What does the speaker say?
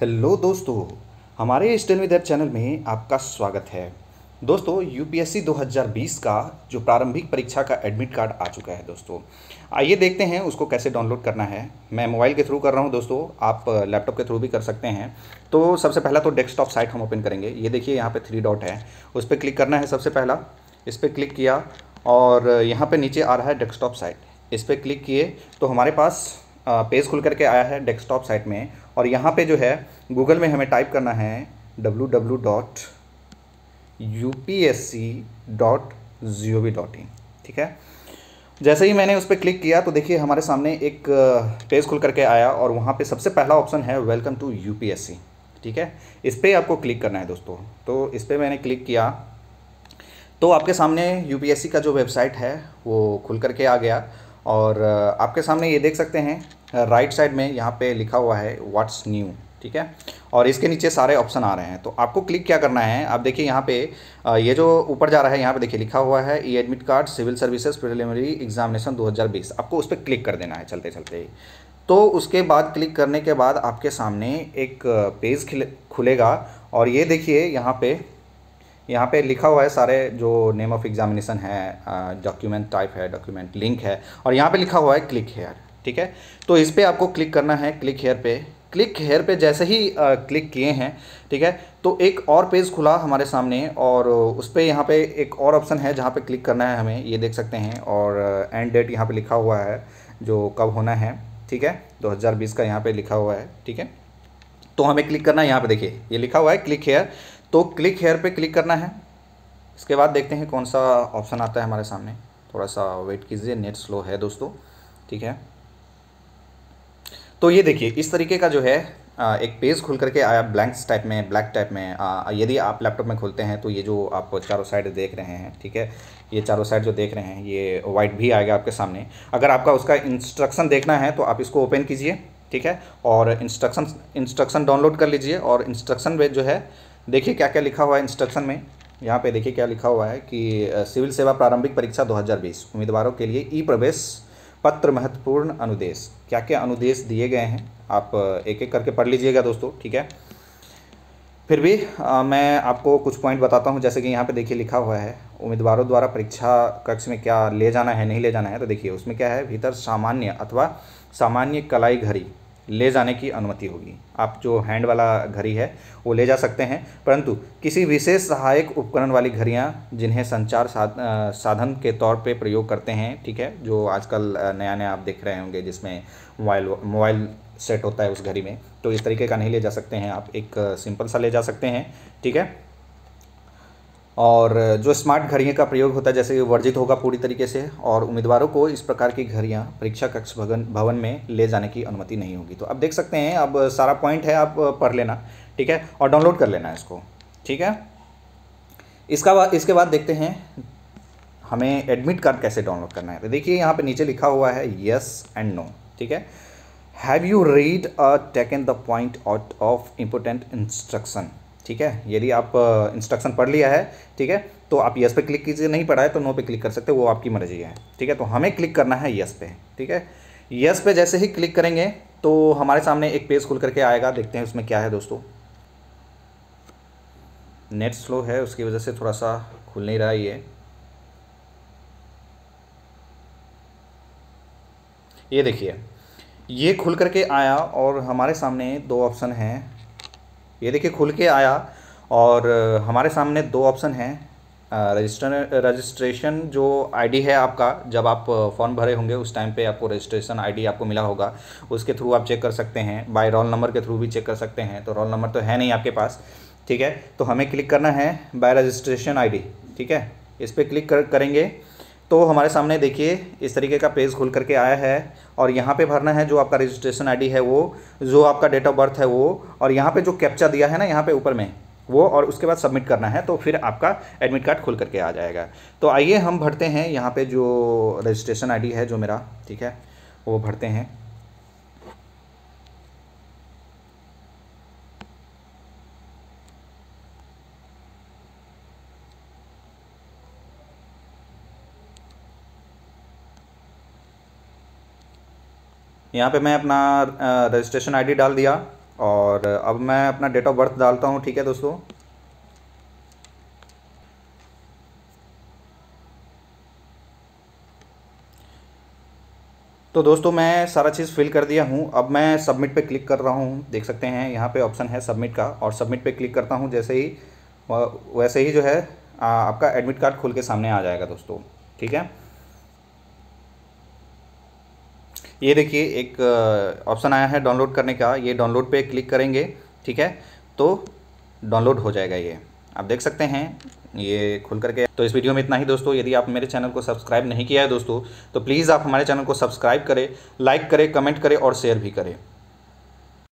hello दोस्तों हमारे stand विदर channel में आपका स्वागत है दोस्तों यूपीएससी 2020 का जो प्रारंभिक परीक्षा का एडमिट कार्ड आ चुका है दोस्तों आइए देखते हैं उसको कैसे डाउनलोड करना है मैं मोबाइल के थ्रू कर रहा हूं दोस्तों आप लैपटॉप के थ्रू भी कर सकते हैं तो सबसे पहला तो डेस्कटॉप साइट हम ओपन करेंगे ये देखिए यहाँ पर थ्री डॉट है उस पर क्लिक करना है सबसे पहला इस पर क्लिक किया और यहाँ पर नीचे आ रहा है डेस्कटॉप साइट इस पर क्लिक किए तो हमारे पास पेज खुल करके आया है डेस्कटॉप साइट में और यहाँ पे जो है गूगल में हमें टाइप करना है W W dot U P S C dot G O V dot in ठीक है जैसे ही मैंने उस पर क्लिक किया तो देखिए हमारे सामने एक पेज खुल करके आया और वहाँ पे सबसे पहला ऑप्शन है welcome to U P S C ठीक है इस पर आपको क्लिक करना है दोस्तों तो इस पर मैंने क्लिक किया तो आपके सामने यू पी एस सी का जो वेबसाइट है वो खुल करके आ गया और आपके सामने ये देख सकते हैं राइट साइड में यहाँ पे लिखा हुआ है व्हाट्स न्यू ठीक है और इसके नीचे सारे ऑप्शन आ रहे हैं तो आपको क्लिक क्या करना है आप देखिए यहाँ पे ये जो ऊपर जा रहा है यहाँ पे देखिए लिखा हुआ है e admit card civil services preliminary examination 2020 आपको उस पर क्लिक कर देना है चलते चलते तो उसके बाद क्लिक करने के बाद आपके सामने एक पेज खुलेगा और ये देखिए यहाँ पर यहाँ पे लिखा हुआ है सारे जो नेम ऑफ एग्जामिनेशन है डॉक्यूमेंट टाइप है डॉक्यूमेंट लिंक है और यहाँ पे लिखा हुआ है क्लिक हेयर ठीक है तो इस पर आपको क्लिक करना है क्लिक हेयर पे क्लिक हेयर पे जैसे ही क्लिक किए हैं ठीक है तो एक और पेज खुला हमारे सामने और उस पर यहाँ पे एक और ऑप्शन है जहाँ पे क्लिक करना है हमें ये देख सकते हैं और एंड uh, डेट यहाँ पे लिखा हुआ है जो कब होना है ठीक है 2020 का यहाँ पे लिखा हुआ है ठीक है तो हमें क्लिक करना है यहाँ पे देखिए ये लिखा हुआ है क्लिक हेयर तो क्लिक हेयर पे क्लिक करना है इसके बाद देखते हैं कौन सा ऑप्शन आता है हमारे सामने थोड़ा सा वेट कीजिए नेट स्लो है दोस्तों ठीक है तो ये देखिए इस तरीके का जो है एक पेज खुल करके आया ब्लैंक्स टाइप में ब्लैक टाइप में यदि आप लैपटॉप में खोलते हैं तो ये जो आप चारों साइड देख रहे हैं ठीक है ये चारों साइड जो देख रहे हैं ये वाइट भी आएगा आपके सामने अगर आपका उसका इंस्ट्रक्शन देखना है तो आप इसको ओपन कीजिए ठीक है और इंस्ट्रक्शन इंस्ट्रक्शन डाउनलोड कर लीजिए और इंस्ट्रक्शन में जो है देखिए क्या क्या लिखा हुआ है इंस्ट्रक्शन में यहाँ पे देखिए क्या लिखा हुआ है कि सिविल सेवा प्रारंभिक परीक्षा 2020 उम्मीदवारों के लिए ई प्रवेश पत्र महत्वपूर्ण अनुदेश क्या क्या अनुदेश दिए गए हैं आप एक एक करके पढ़ लीजिएगा दोस्तों ठीक है फिर भी आ, मैं आपको कुछ पॉइंट बताता हूँ जैसे कि यहाँ पे देखिए लिखा हुआ है उम्मीदवारों द्वारा परीक्षा कक्ष में क्या ले जाना है नहीं ले जाना है तो देखिए उसमें क्या है भीतर सामान्य अथवा सामान्य कलाई घड़ी ले जाने की अनुमति होगी आप जो हैंड वाला घड़ी है वो ले जा सकते हैं परंतु किसी विशेष सहायक उपकरण वाली घड़ियाँ जिन्हें संचार साधन के तौर पे प्रयोग करते हैं ठीक है जो आजकल नया नया आप देख रहे होंगे जिसमें मोबाइल मोबाइल सेट होता है उस घड़ी में तो इस तरीके का नहीं ले जा सकते हैं आप एक सिंपल सा ले जा सकते हैं ठीक है और जो स्मार्ट घड़ियों का प्रयोग होता है जैसे वर्जित होगा पूरी तरीके से और उम्मीदवारों को इस प्रकार की घड़ियाँ परीक्षा कक्ष भवन भवन में ले जाने की अनुमति नहीं होगी तो अब देख सकते हैं अब सारा पॉइंट है आप पढ़ लेना ठीक है और डाउनलोड कर लेना इसको ठीक है इसका बा, इसके बाद देखते हैं हमें एडमिट कार्ड कैसे डाउनलोड करना है तो देखिए यहाँ पर नीचे लिखा हुआ है यस एंड नो ठीक है have you read a taken the point out of important instruction ठीक है यदि आप इंस्ट्रक्शन पढ़ लिया है ठीक है तो आप यस पे क्लिक कीजिए नहीं पढ़ा है तो नो पे क्लिक कर सकते वो आपकी मर्जी है ठीक है तो हमें क्लिक करना है यस पे ठीक है यस पे जैसे ही क्लिक करेंगे तो हमारे सामने एक पेज खुल करके आएगा देखते हैं उसमें क्या है दोस्तों नेट स्लो है उसकी वजह से थोड़ा सा खुल नहीं रहा ये ये देखिए ये खुल करके आया और हमारे सामने दो ऑप्शन हैं ये देखिए खुल के आया और हमारे सामने दो ऑप्शन हैं रजिस्टर रजिस्ट्रेशन जो आईडी है आपका जब आप फॉर्म भरे होंगे उस टाइम पे आपको रजिस्ट्रेशन आईडी आपको मिला होगा उसके थ्रू आप चेक कर सकते हैं बाय रोल नंबर के थ्रू भी चेक कर सकते हैं तो रोल नंबर तो है नहीं आपके पास ठीक है तो हमें क्लिक करना है बाय रजिस्ट्रेशन आईडी ठीक है इस पर क्लिक कर करेंगे तो हमारे सामने देखिए इस तरीके का पेज खुल करके आया है और यहाँ पे भरना है जो आपका रजिस्ट्रेशन आईडी है वो जो आपका डेट ऑफ बर्थ है वो और यहाँ पे जो कैप्चा दिया है ना यहाँ पे ऊपर में वो और उसके बाद सबमिट करना है तो फिर आपका एडमिट कार्ड खुल करके आ जाएगा तो आइए हम भरते हैं यहाँ पर जो रजिस्ट्रेशन आई है जो मेरा ठीक है वो भरते हैं यहाँ पे मैं अपना रजिस्ट्रेशन आईडी डाल दिया और अब मैं अपना डेट ऑफ बर्थ डालता हूँ ठीक है दोस्तों तो दोस्तों मैं सारा चीज़ फिल कर दिया हूँ अब मैं सबमिट पे क्लिक कर रहा हूँ देख सकते हैं यहाँ पे ऑप्शन है सबमिट का और सबमिट पे क्लिक करता हूँ जैसे ही वैसे ही जो है आपका एडमिट कार्ड खुल के सामने आ जाएगा दोस्तों ठीक है ये देखिए एक ऑप्शन आया है डाउनलोड करने का ये डाउनलोड पे क्लिक करेंगे ठीक है तो डाउनलोड हो जाएगा ये आप देख सकते हैं ये खुल करके तो इस वीडियो में इतना ही दोस्तों यदि आप मेरे चैनल को सब्सक्राइब नहीं किया है दोस्तों तो प्लीज़ आप हमारे चैनल को सब्सक्राइब करें लाइक करें कमेंट करें और शेयर भी करें